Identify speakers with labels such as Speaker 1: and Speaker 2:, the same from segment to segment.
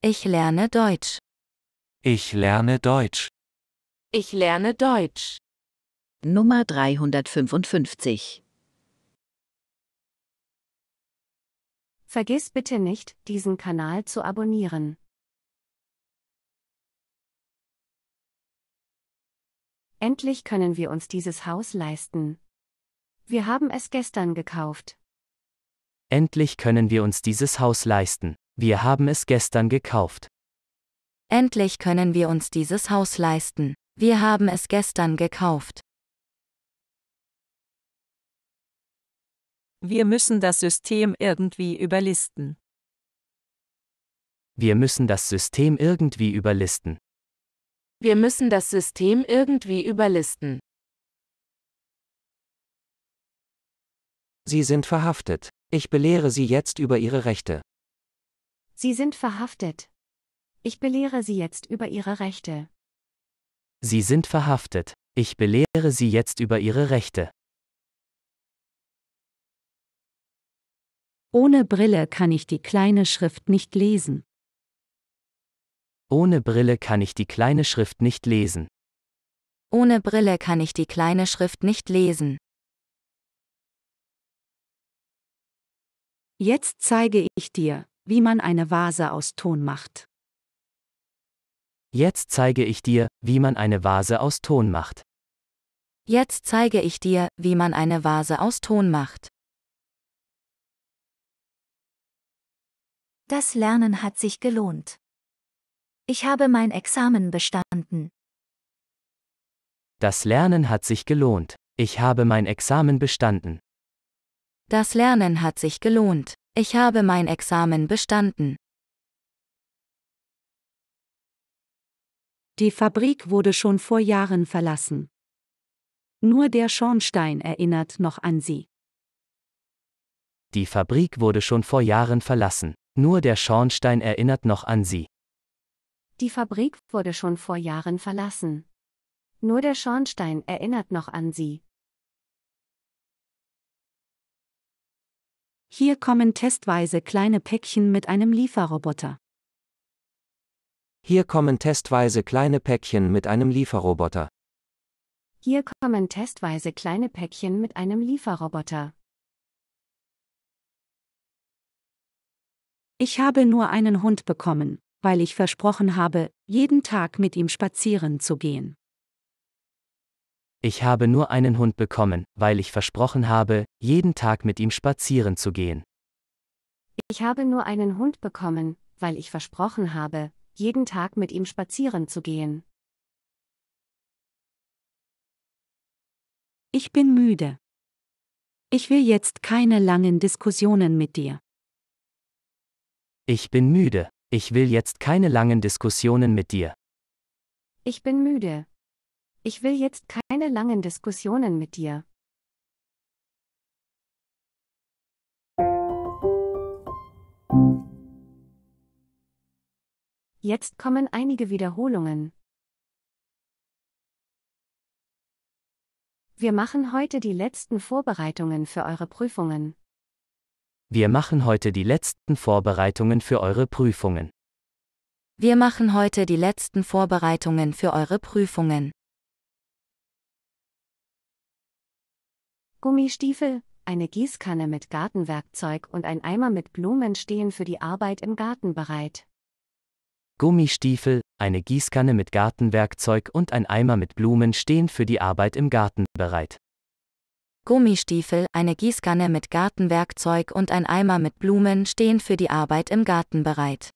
Speaker 1: Ich lerne Deutsch. Ich lerne Deutsch. Ich lerne Deutsch. Nummer 355. Vergiss bitte nicht, diesen Kanal zu abonnieren. Endlich können wir uns dieses Haus leisten. Wir haben es gestern gekauft.
Speaker 2: Endlich können wir uns dieses Haus leisten. Wir haben es gestern gekauft.
Speaker 1: Endlich können wir uns dieses Haus leisten. Wir haben es gestern gekauft. Wir müssen das System irgendwie überlisten. Wir müssen das System irgendwie überlisten. Wir müssen das System irgendwie überlisten. Sie sind verhaftet. Ich belehre Sie jetzt über Ihre Rechte. Sie sind verhaftet. Ich belehre Sie jetzt über Ihre Rechte.
Speaker 2: Sie sind verhaftet. Ich belehre Sie
Speaker 1: jetzt über Ihre Rechte. Ohne Brille kann ich die kleine Schrift nicht lesen.
Speaker 2: Ohne Brille kann ich die kleine Schrift nicht lesen.
Speaker 1: Ohne Brille kann ich die kleine Schrift nicht lesen. Jetzt zeige ich dir, wie man eine Vase aus Ton macht.
Speaker 2: Jetzt zeige ich dir, wie man eine Vase aus Ton macht.
Speaker 1: Jetzt zeige ich dir, wie man eine Vase aus Ton macht. Das Lernen hat sich gelohnt. Ich habe mein Examen bestanden.
Speaker 2: Das Lernen hat sich gelohnt. Ich habe mein Examen bestanden.
Speaker 1: Das Lernen hat sich gelohnt. Ich habe mein Examen bestanden. Die Fabrik wurde schon vor Jahren verlassen. Nur der Schornstein erinnert noch an sie.
Speaker 2: Die Fabrik wurde schon vor Jahren verlassen. Nur der Schornstein erinnert noch an sie.
Speaker 1: Die Fabrik wurde schon vor Jahren verlassen. Nur der Schornstein erinnert noch an sie. Hier kommen testweise kleine Päckchen mit einem Lieferroboter.
Speaker 2: Hier kommen testweise kleine Päckchen mit einem Lieferroboter.
Speaker 1: Hier kommen testweise kleine Päckchen mit einem Lieferroboter. Ich habe nur einen Hund bekommen, weil ich versprochen habe, jeden Tag mit ihm spazieren zu gehen.
Speaker 2: Ich habe nur einen Hund bekommen, weil ich versprochen habe, jeden Tag mit ihm spazieren zu gehen.
Speaker 1: Ich habe nur einen Hund bekommen, weil ich versprochen habe, jeden Tag mit ihm spazieren zu gehen. Ich bin müde. Ich will jetzt keine langen Diskussionen mit dir.
Speaker 2: Ich bin müde. Ich will jetzt keine langen Diskussionen
Speaker 1: mit dir. Ich bin müde. Ich will jetzt keine langen Diskussionen mit dir. Jetzt kommen einige Wiederholungen. Wir machen heute die letzten Vorbereitungen für eure Prüfungen. Wir
Speaker 2: machen heute die letzten Vorbereitungen für eure Prüfungen.
Speaker 1: Wir machen heute die letzten Vorbereitungen für eure Prüfungen. Gummistiefel, eine Gießkanne mit Gartenwerkzeug und ein Eimer mit Blumen stehen für die Arbeit im Garten bereit.
Speaker 2: Gummistiefel, eine Gießkanne mit Gartenwerkzeug und ein Eimer mit Blumen stehen für die Arbeit im Garten bereit.
Speaker 1: Gummistiefel, eine Gießkanne mit Gartenwerkzeug und ein Eimer mit Blumen stehen für die Arbeit im Garten bereit.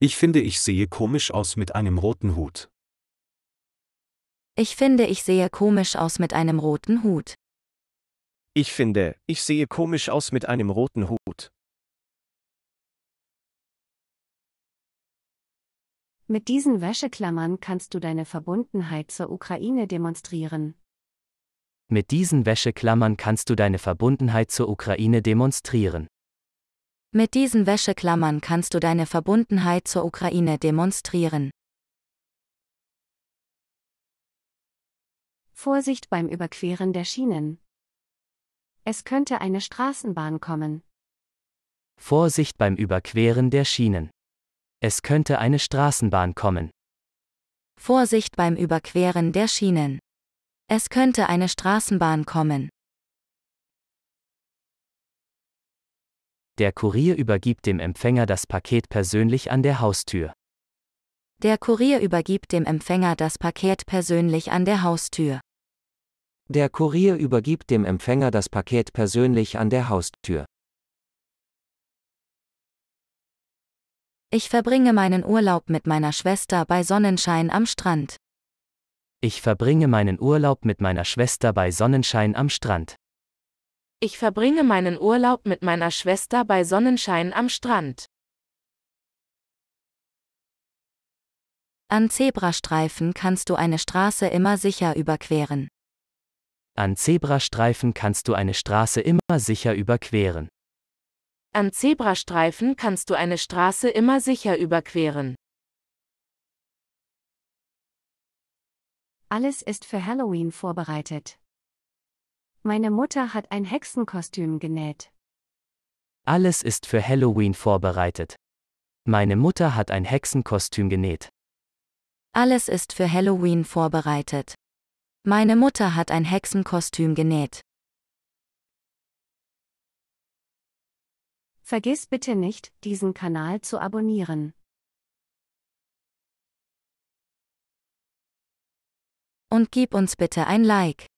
Speaker 1: Ich finde, ich sehe komisch aus mit einem roten Hut. Ich finde, ich sehe komisch aus mit einem roten Hut. Ich finde, ich sehe komisch aus mit einem roten Hut. Mit diesen Wäscheklammern kannst du deine Verbundenheit zur Ukraine demonstrieren.
Speaker 2: Mit diesen Wäscheklammern kannst du deine Verbundenheit zur Ukraine demonstrieren.
Speaker 1: Mit diesen Wäscheklammern kannst du deine Verbundenheit zur Ukraine demonstrieren. Vorsicht beim Überqueren der Schienen. Es könnte eine Straßenbahn kommen.
Speaker 2: Vorsicht beim Überqueren der Schienen. Es könnte eine Straßenbahn kommen.
Speaker 1: Vorsicht beim Überqueren der Schienen. Es könnte eine Straßenbahn kommen.
Speaker 2: Der Kurier übergibt dem Empfänger das Paket persönlich an der Haustür.
Speaker 1: Der Kurier übergibt dem Empfänger das Paket persönlich an der Haustür.
Speaker 2: Der Kurier übergibt dem Empfänger das Paket persönlich an der Haustür.
Speaker 1: Ich verbringe meinen Urlaub mit meiner Schwester bei Sonnenschein am Strand.
Speaker 2: Ich verbringe meinen Urlaub mit meiner Schwester bei Sonnenschein am Strand.
Speaker 1: Ich verbringe meinen Urlaub mit meiner Schwester bei Sonnenschein am Strand. An Zebrastreifen kannst du eine Straße immer sicher überqueren.
Speaker 2: An Zebrastreifen kannst du eine Straße immer sicher überqueren.
Speaker 1: An Zebrastreifen kannst du eine Straße immer sicher überqueren. Alles ist für Halloween vorbereitet. Meine Mutter hat ein Hexenkostüm genäht.
Speaker 2: Alles ist für Halloween vorbereitet. Meine Mutter hat ein Hexenkostüm genäht.
Speaker 1: Alles ist für Halloween vorbereitet. Meine Mutter hat ein Hexenkostüm genäht. Vergiss bitte nicht, diesen Kanal zu abonnieren. Und gib uns bitte ein Like.